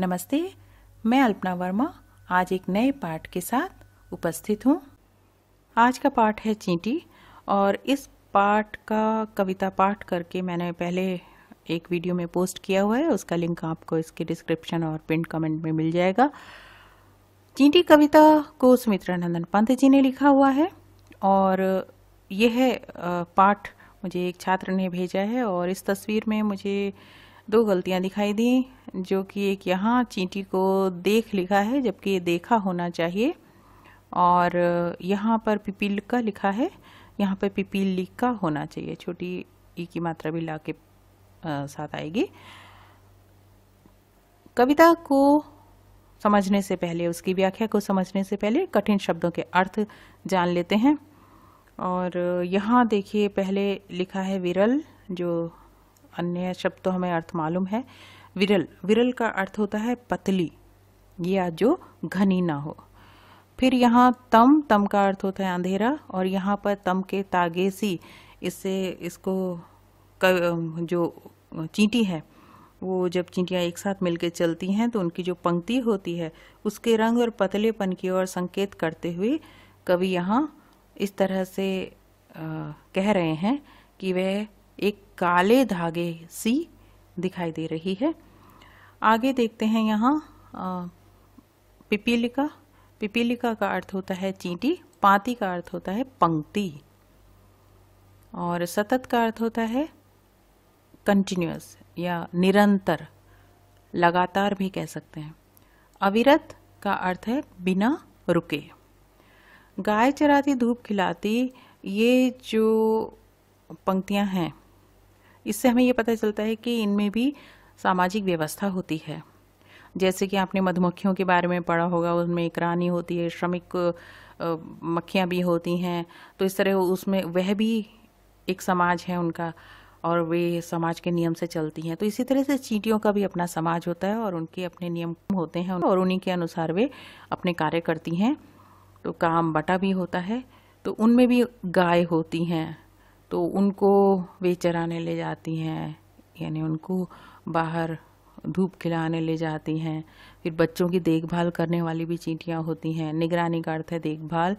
नमस्ते मैं अल्पना वर्मा आज एक नए पाठ के साथ उपस्थित हूँ आज का पाठ है चींटी और इस पाठ का कविता पाठ करके मैंने पहले एक वीडियो में पोस्ट किया हुआ है उसका लिंक आपको इसके डिस्क्रिप्शन और प्रिंट कमेंट में मिल जाएगा चींटी कविता को सुमित्रा नंदन पंत जी ने लिखा हुआ है और यह पाठ मुझे एक छात्र ने भेजा है और इस तस्वीर में मुझे दो गलतियां दिखाई दी जो कि एक यहाँ चींटी को देख लिखा है जबकि ये देखा होना चाहिए और यहाँ पर पिपील का लिखा है यहाँ पर पिपील लिखा का होना चाहिए छोटी ई की मात्रा भी ला के साथ आएगी कविता को समझने से पहले उसकी व्याख्या को समझने से पहले कठिन शब्दों के अर्थ जान लेते हैं और यहाँ देखिए पहले लिखा है विरल जो अन्य शब्द तो हमें अर्थ मालूम है विरल विरल का अर्थ होता है पतली या जो घनी ना हो फिर यहाँ तम तम का अर्थ होता है अंधेरा और यहाँ पर तम के तागेसी इससे इसको कर, जो चींटी है वो जब चींटियाँ एक साथ मिलकर चलती हैं तो उनकी जो पंक्ति होती है उसके रंग और पतलेपन की ओर संकेत करते हुए कवि यहाँ इस तरह से आ, कह रहे हैं कि वह एक काले धागे सी दिखाई दे रही है आगे देखते हैं यहाँ पिपीलिका पिपीलिका का अर्थ होता है चींटी पाती का अर्थ होता है पंक्ति और सतत का अर्थ होता है कंटिन्यूस या निरंतर लगातार भी कह सकते हैं अविरत का अर्थ है बिना रुके गाय चराती धूप खिलाती ये जो पंक्तियां हैं इससे हमें ये पता चलता है कि इनमें भी सामाजिक व्यवस्था होती है जैसे कि आपने मधुमक्खियों के बारे में पढ़ा होगा उनमें एक रानी होती है श्रमिक मक्खियाँ भी होती हैं तो इस तरह उसमें वह भी एक समाज है उनका और वे समाज के नियम से चलती हैं तो इसी तरह से चींटियों का भी अपना समाज होता है और उनके अपने नियम होते हैं और उन्हीं के अनुसार वे अपने कार्य करती हैं तो काम बटा भी होता है तो उनमें भी गाय होती हैं तो उनको वे चराने ले जाती हैं यानी उनको बाहर धूप खिलाने ले जाती हैं फिर बच्चों की देखभाल करने वाली भी चींटियाँ होती हैं निगरानी का अर्थ है देखभाल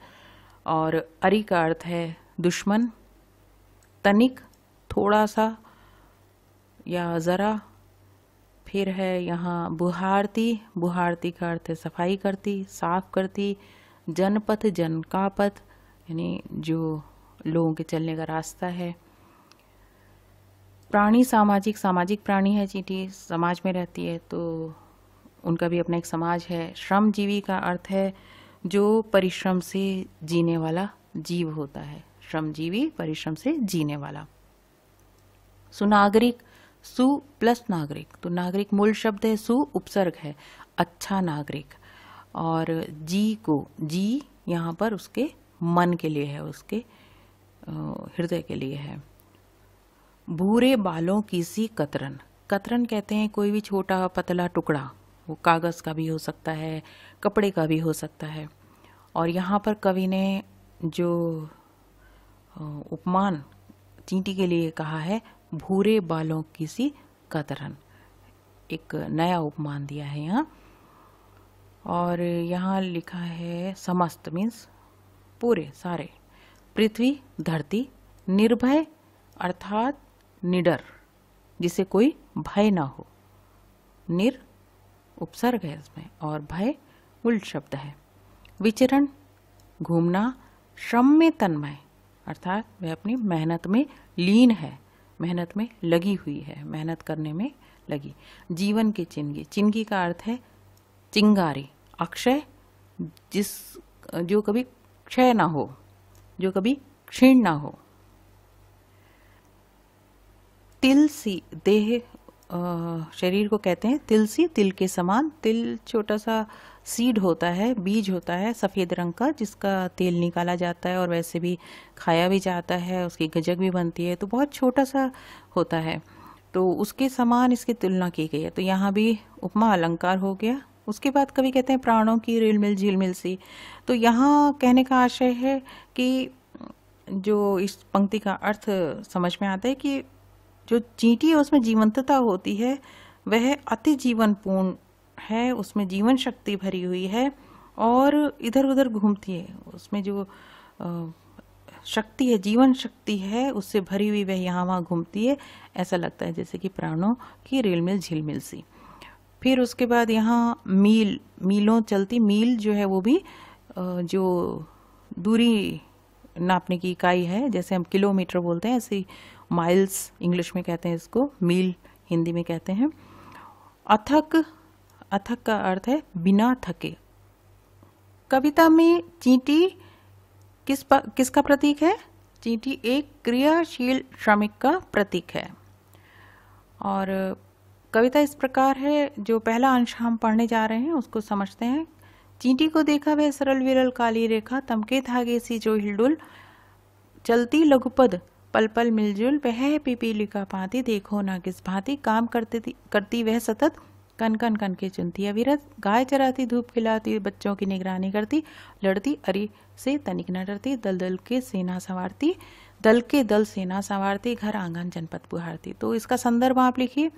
और अरी का अर्थ है दुश्मन तनिक थोड़ा सा या ज़रा फिर है यहाँ बुहारती बुहारती का अर्थ है सफाई करती साफ करती जनपथ जनकापथ यानी जो लोगों के चलने का रास्ता है प्राणी सामाजिक सामाजिक प्राणी है चींटी समाज में रहती है तो उनका भी अपना एक समाज है श्रमजीवी का अर्थ है जो परिश्रम से जीने वाला जीव होता है श्रमजीवी परिश्रम से जीने वाला सुनागरिक सु प्लस नागरिक तो नागरिक मूल शब्द है सु उपसर्ग है अच्छा नागरिक और जी को जी यहाँ पर उसके मन के लिए है उसके हृदय के लिए है भूरे बालों की सी कतरन कतरन कहते हैं कोई भी छोटा पतला टुकड़ा वो कागज़ का भी हो सकता है कपड़े का भी हो सकता है और यहाँ पर कवि ने जो उपमान चींटी के लिए कहा है भूरे बालों की सी कतरन एक नया उपमान दिया है यहाँ और यहाँ लिखा है समस्त मीन्स पूरे सारे पृथ्वी धरती निर्भय अर्थात निडर जिसे कोई भय ना हो निर उपसर्ग है इसमें और भय उल्ट शब्द है विचरण घूमना श्रम में तन्मय अर्थात वह अपनी मेहनत में लीन है मेहनत में लगी हुई है मेहनत करने में लगी जीवन की चिंगी चिंगी का अर्थ है चिंगारी अक्षय जिस जो कभी क्षय ना हो जो कभी क्षीण ना हो तिल सी देह शरीर को कहते हैं तिल सी तिल के समान तिल छोटा सा सीड होता है बीज होता है सफ़ेद रंग का जिसका तेल निकाला जाता है और वैसे भी खाया भी जाता है उसकी गजक भी बनती है तो बहुत छोटा सा होता है तो उसके समान इसकी तुलना की गई है तो यहाँ भी उपमा अलंकार हो गया उसके बाद कभी कहते हैं प्राणों की झील मिल सी तो यहाँ कहने का आशय है कि जो इस पंक्ति का अर्थ समझ में आता है कि जो चींटी है उसमें जीवंतता होती है वह अति जीवनपूर्ण है उसमें जीवन शक्ति भरी हुई है और इधर उधर घूमती है उसमें जो शक्ति है जीवन शक्ति है उससे भरी हुई वह यहाँ वहाँ घूमती है ऐसा लगता है जैसे कि प्राणों की रेलमिल मिल सी फिर उसके बाद यहाँ मील मीलों चलती मील जो है वो भी जो दूरी नापने की इकाई है जैसे हम किलोमीटर बोलते हैं ऐसे माइल्स इंग्लिश में कहते हैं इसको मील हिंदी में कहते हैं अथक अथक का अर्थ है बिना थके कविता में चींटी किस किसका प्रतीक है चींटी एक क्रियाशील श्रमिक का प्रतीक है और कविता इस प्रकार है जो पहला अंश हम पढ़ने जा रहे हैं उसको समझते हैं चींटी को देखा वह सरल विरल काली रेखा तमके धागे सी जो हिलडुल चलती लघुपद पल पल मिलजुल वह पिपीलिका पाती देखो ना किस भांति काम करती करती वह सतत कन कन कन के चुनती अविरत गाय चराती धूप खिलाती बच्चों की निगरानी करती लड़ती अरी से तनिक न डरती दल दल के सेना संवारती दल के दल सेना संवारती घर आंगन जनपद बुहारती तो इसका संदर्भ आप लिखिए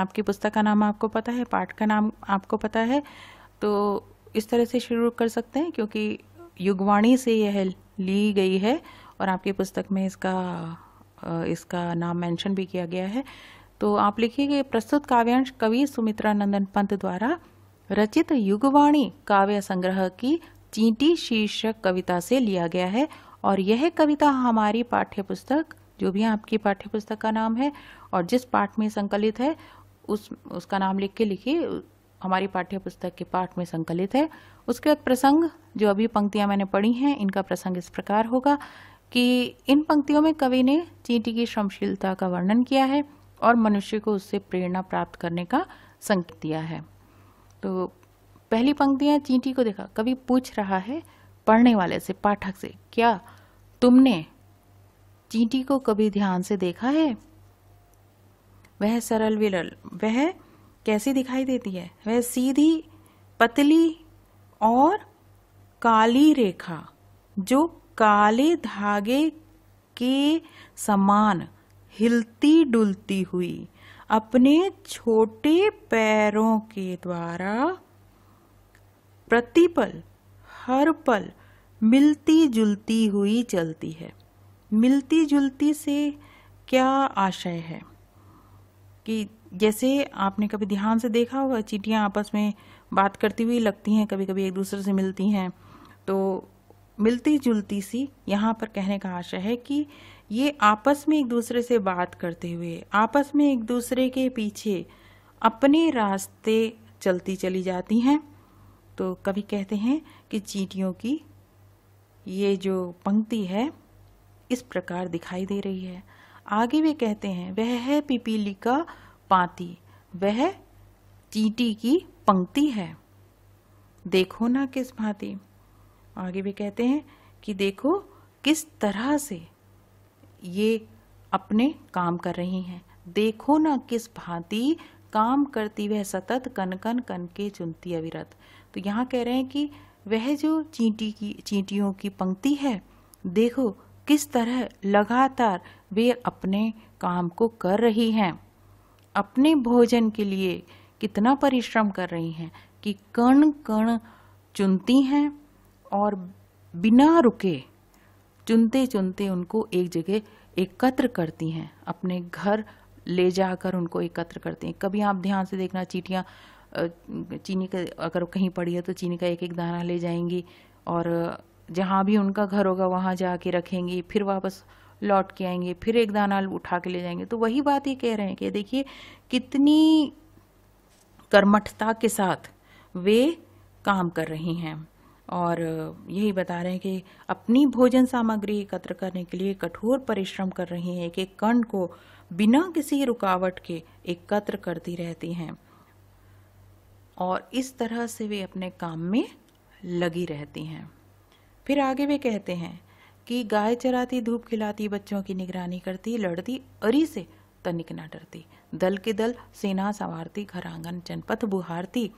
आपकी पुस्तक का नाम आपको पता है पाठ का नाम आपको पता है तो इस तरह से शुरू कर सकते हैं क्योंकि युगवाणी से यह ली गई है और आपकी पुस्तक में इसका इसका नाम मेंशन भी किया गया है तो आप लिखिए कि प्रस्तुत काव्यांश कवि सुमित्रा नंदन पंत द्वारा रचित युगवाणी काव्य संग्रह की चींटी शीर्षक कविता से लिया गया है और यह कविता हमारी पाठ्य पुस्तक जो भी आपकी पाठ्य पुस्तक का नाम है और जिस पाठ में संकलित है उस उसका नाम लिख के लिखी हमारी पाठ्य पुस्तक के पाठ में संकलित है उसके बाद प्रसंग जो अभी पंक्तियां मैंने पढ़ी हैं इनका प्रसंग इस प्रकार होगा कि इन पंक्तियों में कवि ने चींटी की श्रमशीलता का वर्णन किया है और मनुष्य को उससे प्रेरणा प्राप्त करने का संकेत दिया है तो पहली पंक्तियां चींटी को देखा कवि पूछ रहा है पढ़ने वाले से पाठक से क्या तुमने चींटी को कभी ध्यान से देखा है वह सरल विरल वह कैसी दिखाई देती है वह सीधी पतली और काली रेखा जो काले धागे के समान हिलती डुलती हुई अपने छोटे पैरों के द्वारा प्रतिपल हर पल मिलती जुलती हुई चलती है मिलती जुलती से क्या आशय है कि जैसे आपने कभी ध्यान से देखा होगा चीटियाँ आपस में बात करती हुई लगती हैं कभी कभी एक दूसरे से मिलती हैं तो मिलती जुलती सी यहाँ पर कहने का आशय है कि ये आपस में एक दूसरे से बात करते हुए आपस में एक दूसरे के पीछे अपने रास्ते चलती चली जाती हैं तो कभी कहते हैं कि चीटियों की ये जो पंक्ति है इस प्रकार दिखाई दे रही है आगे वे कहते हैं वह है पिपीली का पाती वह चीटी की पंक्ति है देखो ना किस भांति आगे भी कहते हैं कि देखो किस तरह से ये अपने काम कर रही हैं देखो ना किस भांति काम करती वह सतत कन कन कन के चुनती अविरत तो यहाँ कह रहे हैं कि वह जो चींटी की चींटियों की पंक्ति है देखो किस तरह लगातार वे अपने काम को कर रही हैं अपने भोजन के लिए कितना परिश्रम कर रही हैं कि कण कण चुनती हैं और बिना रुके चुनते चुनते उनको एक जगह एकत्र करती हैं अपने घर ले जाकर उनको एकत्र करती हैं कभी आप ध्यान से देखना चीटियाँ चीनी का अगर कहीं पड़ी है तो चीनी का एक एक दाना ले जाएंगी और जहाँ भी उनका घर होगा वहाँ जा के रखेंगे फिर वापस लौट के आएंगे फिर एक दाना उठा के ले जाएंगे तो वही बात ये कह रहे हैं कि देखिए कितनी कर्मठता के साथ वे काम कर रही हैं और यही बता रहे हैं कि अपनी भोजन सामग्री एकत्र करने के लिए कठोर परिश्रम कर रही हैं एक एक कण को बिना किसी रुकावट के एकत्र करती रहती हैं और इस तरह से वे अपने काम में लगी रहती हैं फिर आगे वे कहते हैं कि गाय चराती धूप खिलाती बच्चों की निगरानी करती लड़ती अरी से तनिक ना डरती दल के दल सेना संवारती घर आंगन जनपथ बुहारती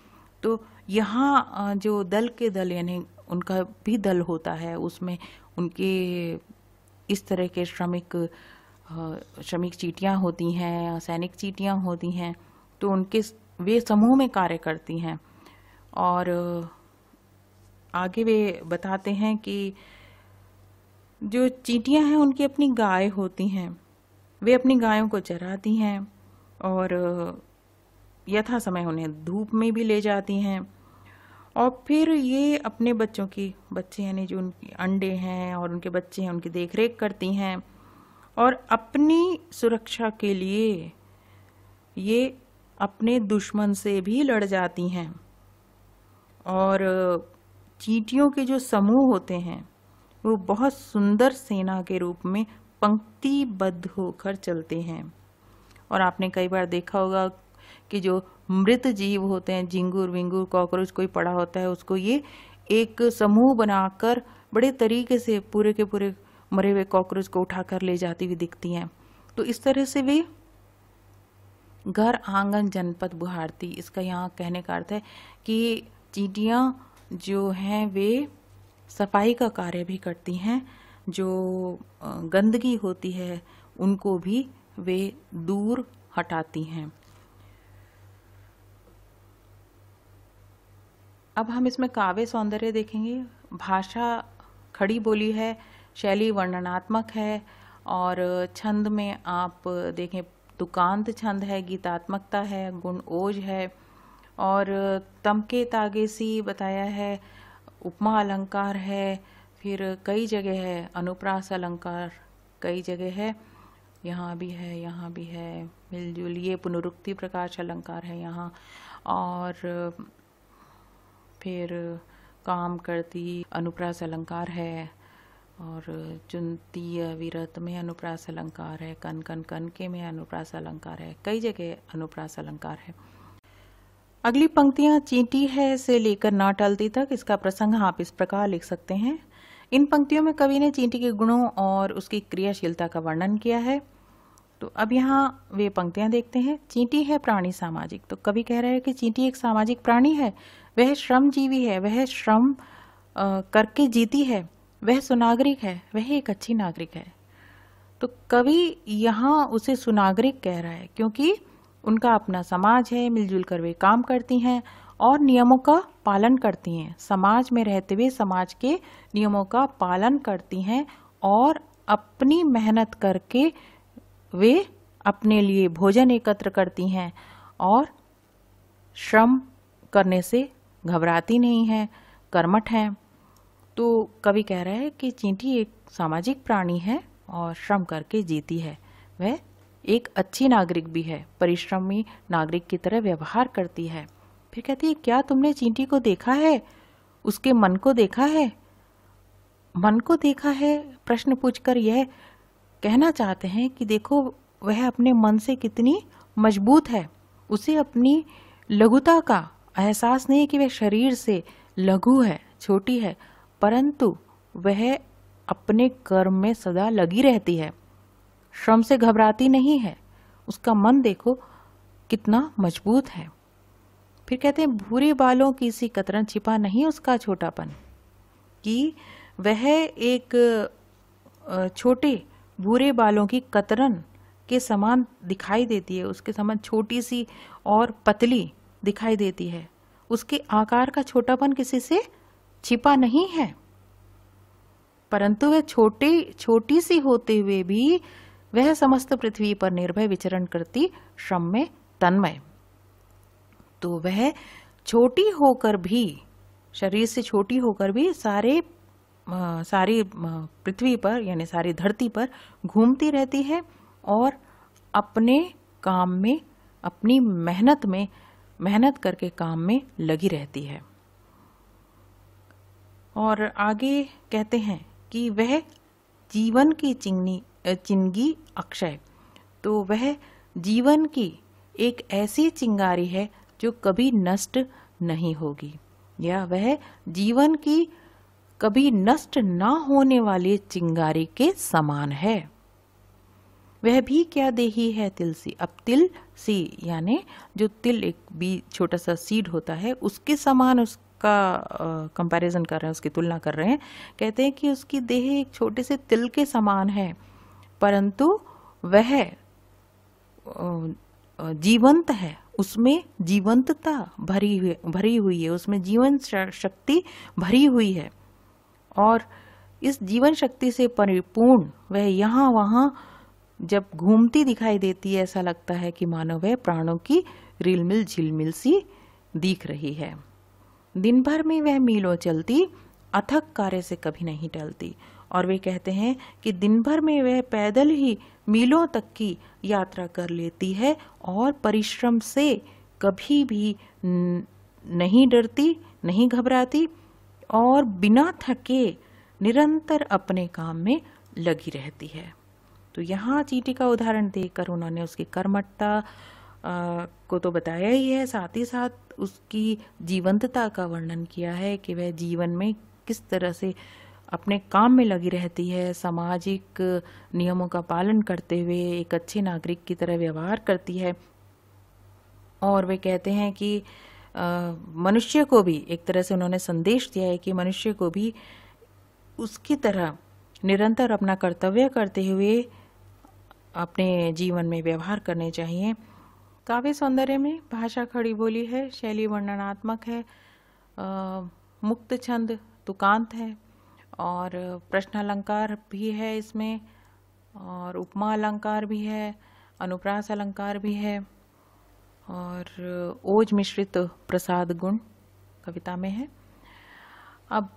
तो यहाँ जो दल के दल यानी उनका भी दल होता है उसमें उनके इस तरह के श्रमिक श्रमिक चीटियाँ होती हैं सैनिक चीटियाँ होती हैं तो उनके वे समूह में कार्य करती हैं और आगे वे बताते हैं कि जो चीटियाँ हैं उनकी अपनी गाय होती हैं वे अपनी गायों को चराती हैं और यथा समय उन्हें धूप में भी ले जाती हैं और फिर ये अपने बच्चों की बच्चे यानी जो उनके अंडे हैं और उनके बच्चे हैं उनकी देखरेख करती हैं और अपनी सुरक्षा के लिए ये अपने दुश्मन से भी लड़ जाती हैं और चीटियों के जो समूह होते हैं वो बहुत सुंदर सेना के रूप में पंक्तिबद्ध होकर चलते हैं और आपने कई बार देखा होगा कि जो मृत जीव होते हैं झिंगूर विंगूर कॉकरोच कोई पड़ा होता है उसको ये एक समूह बनाकर बड़े तरीके से पूरे के पूरे मरे हुए कॉकरोच को उठाकर ले जाती हुई दिखती हैं तो इस तरह से वे घर आंगन जनपद बुहारती इसका यहाँ कहने का अर्थ है कि चीटियाँ जो हैं वे सफाई का कार्य भी करती हैं जो गंदगी होती है उनको भी वे दूर हटाती हैं अब हम इसमें काव्य सौंदर्य देखेंगे भाषा खड़ी बोली है शैली वर्णनात्मक है और छंद में आप देखें दुकांत छंद है गीतात्मकता है गुण ओज है और तमके तागेसी बताया है उपमा अलंकार है फिर कई जगह है अनुप्रास अलंकार कई जगह है यहाँ भी है यहाँ भी है मिलजुल ये पुनरुक्ति प्रकाश अलंकार है यहाँ और फिर काम करती अनुप्रास अलंकार है और चुनती विरत में अनुप्रास अलंकार है कन कन कन के में अनुप्रास अलंकार है कई जगह अनुप्रास अलंकार है अगली पंक्तियाँ चींटी है से लेकर ना टलती तक इसका प्रसंग आप इस प्रकार लिख सकते हैं इन पंक्तियों में कवि ने चींटी के गुणों और उसकी क्रियाशीलता का वर्णन किया है तो अब यहाँ वे पंक्तियाँ देखते हैं चींटी है प्राणी सामाजिक तो कवि कह रहे हैं कि चींटी एक सामाजिक प्राणी है वह श्रमजीवी है वह श्रम करके जीती है वह सुनागरिक है वह एक अच्छी नागरिक है तो कवि यहाँ उसे सुनागरिक कह रहा है क्योंकि उनका अपना समाज है मिलजुल कर वे काम करती हैं और नियमों का पालन करती हैं समाज में रहते हुए समाज के नियमों का पालन करती हैं और अपनी मेहनत करके वे अपने लिए भोजन एकत्र करती हैं और श्रम करने से घबराती नहीं हैं कर्मठ हैं तो कवि कह रहा है कि चींटी एक सामाजिक प्राणी है और श्रम करके जीती है वह एक अच्छी नागरिक भी है परिश्रमी नागरिक की तरह व्यवहार करती है फिर कहती है क्या तुमने चींटी को देखा है उसके मन को देखा है मन को देखा है प्रश्न पूछकर यह कहना चाहते हैं कि देखो वह अपने मन से कितनी मजबूत है उसे अपनी लघुता का एहसास नहीं कि वह शरीर से लघु है छोटी है परंतु वह अपने कर्म में सदा लगी रहती है श्रम से घबराती नहीं है उसका मन देखो कितना मजबूत है फिर कहते हैं भूरे बालों की सी कतरन छिपा नहीं उसका छोटापन कि वह एक छोटे भूरे बालों की कतरन के समान दिखाई देती है उसके समान छोटी सी और पतली दिखाई देती है उसके आकार का छोटापन किसी से छिपा नहीं है परंतु वह छोटे छोटी सी होते हुए भी वह समस्त पृथ्वी पर निर्भय विचरण करती श्रम में तन्मय तो वह छोटी होकर भी शरीर से छोटी होकर भी सारे सारी पृथ्वी पर यानी सारी धरती पर घूमती रहती है और अपने काम में अपनी मेहनत में मेहनत करके काम में लगी रहती है और आगे कहते हैं कि वह जीवन की चिंगनी चिंगी अक्षय तो वह जीवन की एक ऐसी चिंगारी है जो कभी नष्ट नहीं होगी या वह जीवन की कभी नष्ट ना होने वाली चिंगारी के समान है वह भी क्या देही है तिल सी अब तिल सी यानी जो तिल एक बी छोटा सा सीड होता है उसके समान उसका कंपैरिजन कर रहे हैं उसकी तुलना कर रहे हैं कहते हैं कि उसकी देह एक छोटे से तिल के समान है परंतु वह जीवंत है उसमें जीवंतता भरी हुई भरी हुई है उसमें जीवन शक्ति भरी हुई है और इस जीवन शक्ति से परिपूर्ण वह यहाँ वहाँ जब घूमती दिखाई देती है ऐसा लगता है कि मानव वह प्राणों की रिलमिल झिलमिल सी दिख रही है दिन भर में वह मीलों चलती अथक कार्य से कभी नहीं टलती और वे कहते हैं कि दिन भर में वह पैदल ही मीलों तक की यात्रा कर लेती है और परिश्रम से कभी भी नहीं डरती नहीं घबराती और बिना थके निरंतर अपने काम में लगी रहती है तो यहाँ चीटी का उदाहरण देकर उन्होंने उसकी कर्मठता को तो बताया ही है साथ ही साथ उसकी जीवंतता का वर्णन किया है कि वह जीवन में किस तरह से अपने काम में लगी रहती है सामाजिक नियमों का पालन करते हुए एक अच्छे नागरिक की तरह व्यवहार करती है और वे कहते हैं कि मनुष्य को भी एक तरह से उन्होंने संदेश दिया है कि मनुष्य को भी उसकी तरह निरंतर अपना कर्तव्य करते हुए अपने जीवन में व्यवहार करने चाहिए काव्य सौंदर्य में भाषा खड़ी बोली है शैली वर्णनात्मक है आ, मुक्त छंद तुकांत है और प्रश्न अलंकार भी है इसमें और उपमा अलंकार भी है अनुप्रास अलंकार भी है और ओज मिश्रित प्रसाद गुण कविता में है अब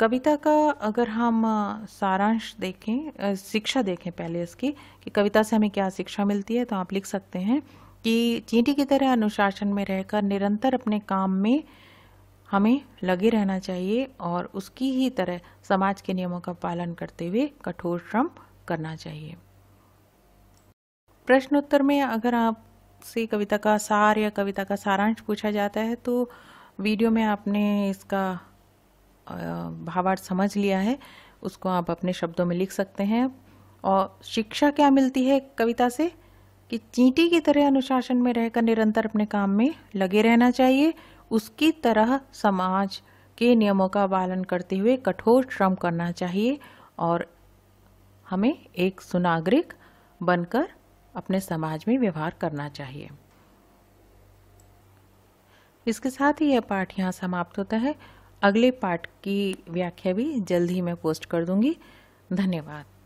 कविता का अगर हम सारांश देखें शिक्षा देखें पहले इसकी कि कविता से हमें क्या शिक्षा मिलती है तो आप लिख सकते हैं कि चींटी की तरह अनुशासन में रहकर निरंतर अपने काम में हमें लगे रहना चाहिए और उसकी ही तरह समाज के नियमों का पालन करते हुए कठोर श्रम करना चाहिए प्रश्नोत्तर में अगर आपसे कविता का सार या कविता का सारांश पूछा जाता है तो वीडियो में आपने इसका भावार्थ समझ लिया है उसको आप अपने शब्दों में लिख सकते हैं और शिक्षा क्या मिलती है कविता से कि चींटी की तरह अनुशासन में रहकर निरंतर अपने काम में लगे रहना चाहिए उसकी तरह समाज के नियमों का पालन करते हुए कठोर श्रम करना चाहिए और हमें एक सुनागरिक बनकर अपने समाज में व्यवहार करना चाहिए इसके साथ ही यह पाठ यहाँ समाप्त होता है अगले पाठ की व्याख्या भी जल्द ही मैं पोस्ट कर दूंगी धन्यवाद